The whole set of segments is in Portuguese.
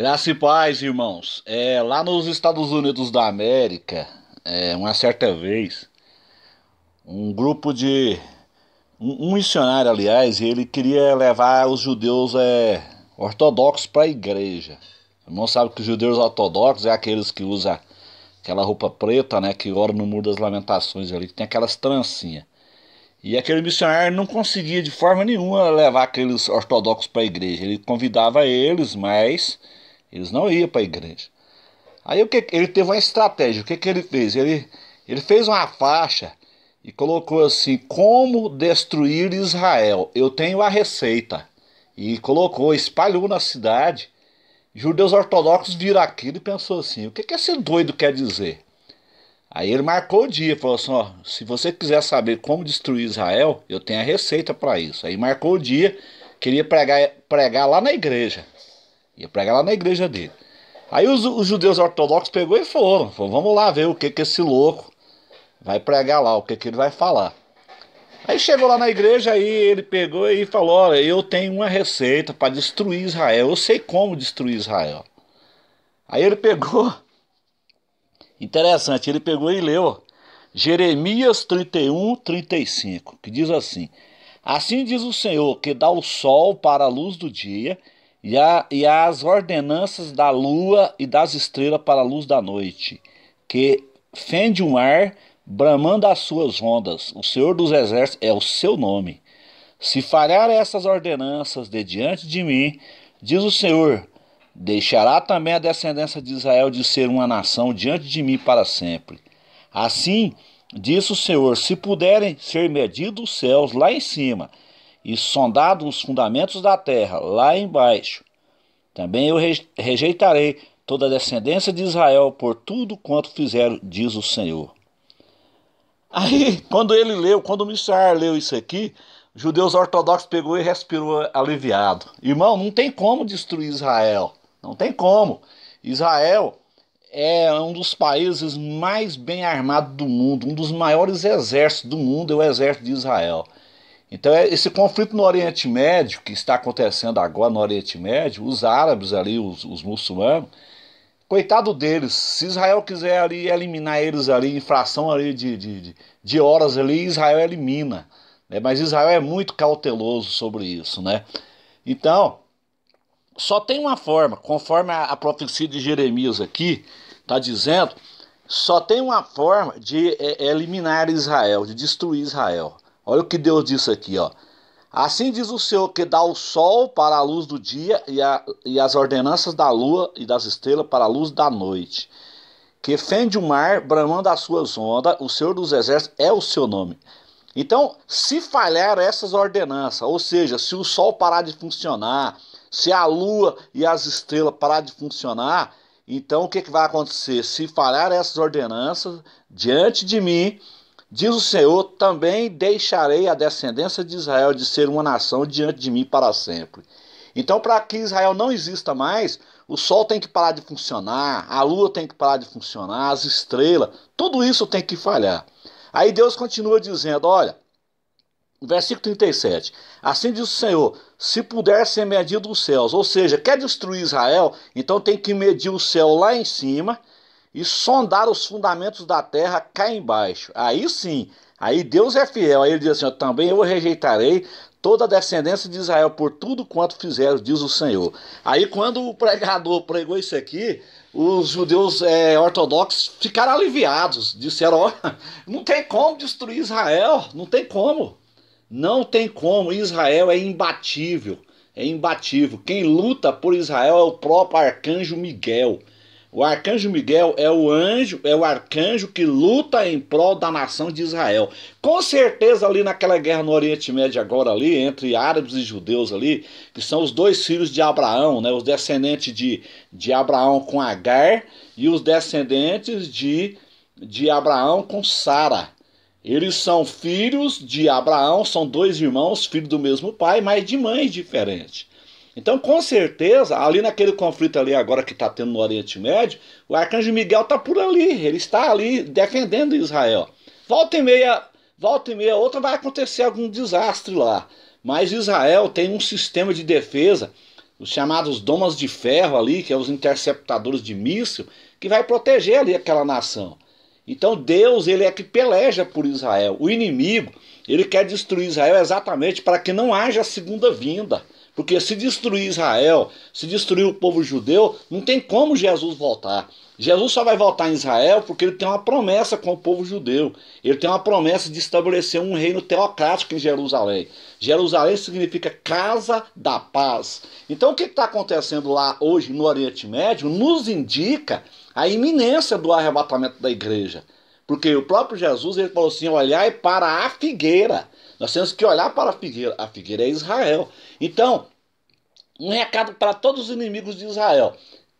Graça e paz, irmãos. É, lá nos Estados Unidos da América, é, uma certa vez, um grupo de. Um, um, missionário, aliás, ele queria levar os judeus é, ortodoxos para a igreja. O irmão sabe que os judeus ortodoxos é aqueles que usam aquela roupa preta, né? Que ora no Muro das Lamentações ali, que tem aquelas trancinhas. E aquele missionário não conseguia de forma nenhuma levar aqueles ortodoxos para a igreja. Ele convidava eles, mas eles não iam para a igreja. Aí o que ele teve uma estratégia. O que, que ele fez? Ele, ele fez uma faixa e colocou assim: Como destruir Israel? Eu tenho a receita. E colocou, espalhou na cidade. Judeus ortodoxos viram aquilo e pensou assim: O que, que esse doido quer dizer? Aí ele marcou o dia, falou assim: ó, se você quiser saber como destruir Israel, eu tenho a receita para isso. Aí marcou o dia, queria pregar, pregar lá na igreja. Ia pregar lá na igreja dele. Aí os, os judeus ortodoxos pegou e foram. Falou, vamos lá ver o que que esse louco vai pregar lá, o que que ele vai falar. Aí chegou lá na igreja e ele pegou e falou: Olha, eu tenho uma receita para destruir Israel. Eu sei como destruir Israel. Aí ele pegou. Interessante, ele pegou e leu Jeremias 31, 35, que diz assim: Assim diz o Senhor, que dá o sol para a luz do dia e, a, e as ordenanças da lua e das estrelas para a luz da noite, que fende um ar, bramando as suas ondas. O Senhor dos Exércitos é o seu nome. Se falhar essas ordenanças de diante de mim, diz o Senhor, deixará também a descendência de Israel de ser uma nação diante de mim para sempre. Assim, diz o Senhor, se puderem ser medidos os céus lá em cima, e sondado os fundamentos da terra, lá embaixo. Também eu rejeitarei toda a descendência de Israel por tudo quanto fizeram, diz o Senhor. Aí, quando ele leu, quando o missionário leu isso aqui, os judeus ortodoxos pegou e respirou aliviado. Irmão, não tem como destruir Israel. Não tem como. Israel é um dos países mais bem armados do mundo, um dos maiores exércitos do mundo é o exército de Israel. Então, é esse conflito no Oriente Médio, que está acontecendo agora no Oriente Médio, os árabes ali, os, os muçulmanos, coitado deles, se Israel quiser ali eliminar eles ali, infração ali de, de, de horas ali, Israel elimina. Né? Mas Israel é muito cauteloso sobre isso, né? Então, só tem uma forma, conforme a, a profecia de Jeremias aqui está dizendo, só tem uma forma de é, eliminar Israel, de destruir Israel. Olha o que Deus disse aqui, ó. Assim diz o Senhor que dá o sol para a luz do dia e, a, e as ordenanças da lua e das estrelas para a luz da noite. Que fende o mar, bramando as suas ondas, o Senhor dos Exércitos é o seu nome. Então, se falhar essas ordenanças, ou seja, se o sol parar de funcionar, se a lua e as estrelas parar de funcionar, então o que, que vai acontecer? Se falhar essas ordenanças diante de mim, Diz o Senhor: também deixarei a descendência de Israel de ser uma nação diante de mim para sempre. Então, para que Israel não exista mais, o sol tem que parar de funcionar, a lua tem que parar de funcionar, as estrelas, tudo isso tem que falhar. Aí Deus continua dizendo: olha, versículo 37. Assim diz o Senhor: se puder ser medido os céus, ou seja, quer destruir Israel, então tem que medir o céu lá em cima e sondar os fundamentos da terra cá embaixo. Aí sim, aí Deus é fiel. Aí ele diz assim: também eu rejeitarei toda a descendência de Israel por tudo quanto fizeram, diz o Senhor. Aí quando o pregador pregou isso aqui, os judeus é, ortodoxos ficaram aliviados. Disseram: ó, não tem como destruir Israel, não tem como. Não tem como, Israel é imbatível. É imbatível. Quem luta por Israel é o próprio arcanjo Miguel. O arcanjo Miguel é o anjo, é o arcanjo que luta em prol da nação de Israel. Com certeza ali naquela guerra no Oriente Médio agora ali entre árabes e judeus ali, que são os dois filhos de Abraão, né, os descendentes de, de Abraão com Agar e os descendentes de de Abraão com Sara. Eles são filhos de Abraão, são dois irmãos, filhos do mesmo pai, mas de mães diferentes. Então, com certeza, ali naquele conflito ali agora que está tendo no Oriente Médio, o arcanjo Miguel está por ali, ele está ali defendendo Israel. Volta e meia, volta e meia, outra vai acontecer algum desastre lá. Mas Israel tem um sistema de defesa, os chamados domas de ferro ali, que é os interceptadores de míssil, que vai proteger ali aquela nação. Então Deus ele é que peleja por Israel. O inimigo ele quer destruir Israel exatamente para que não haja segunda vinda. Porque se destruir Israel, se destruir o povo judeu, não tem como Jesus voltar. Jesus só vai voltar em Israel porque ele tem uma promessa com o povo judeu. Ele tem uma promessa de estabelecer um reino teocrático em Jerusalém. Jerusalém significa casa da paz. Então, o que está acontecendo lá hoje no Oriente Médio nos indica a iminência do arrebatamento da igreja. Porque o próprio Jesus ele falou assim: olhai para a figueira. Nós temos que olhar para a figueira. A figueira é Israel. Então, um recado para todos os inimigos de Israel.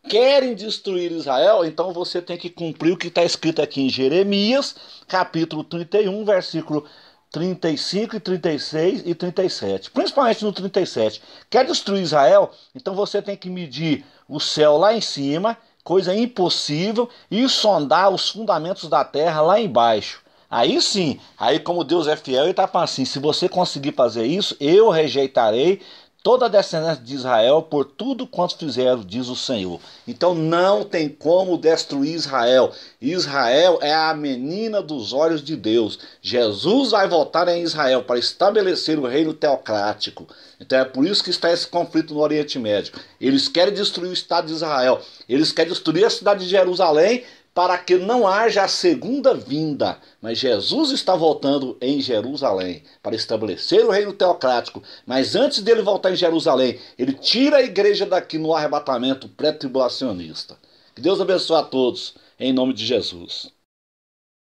Querem destruir Israel? Então você tem que cumprir o que está escrito aqui em Jeremias, capítulo 31, versículo 35 e 36 e 37. Principalmente no 37. Quer destruir Israel? Então você tem que medir o céu lá em cima coisa impossível e sondar os fundamentos da terra lá embaixo. Aí sim, aí como Deus é fiel, ele está assim: se você conseguir fazer isso, eu rejeitarei toda a descendência de Israel por tudo quanto fizeram, diz o Senhor. Então não tem como destruir Israel. Israel é a menina dos olhos de Deus. Jesus vai voltar em Israel para estabelecer o reino teocrático. Então é por isso que está esse conflito no Oriente Médio. Eles querem destruir o Estado de Israel, eles querem destruir a cidade de Jerusalém para que não haja a segunda vinda, mas Jesus está voltando em Jerusalém para estabelecer o reino teocrático. Mas antes dele voltar em Jerusalém, ele tira a igreja daqui no arrebatamento pré-tribulacionista. Que Deus abençoe a todos, em nome de Jesus.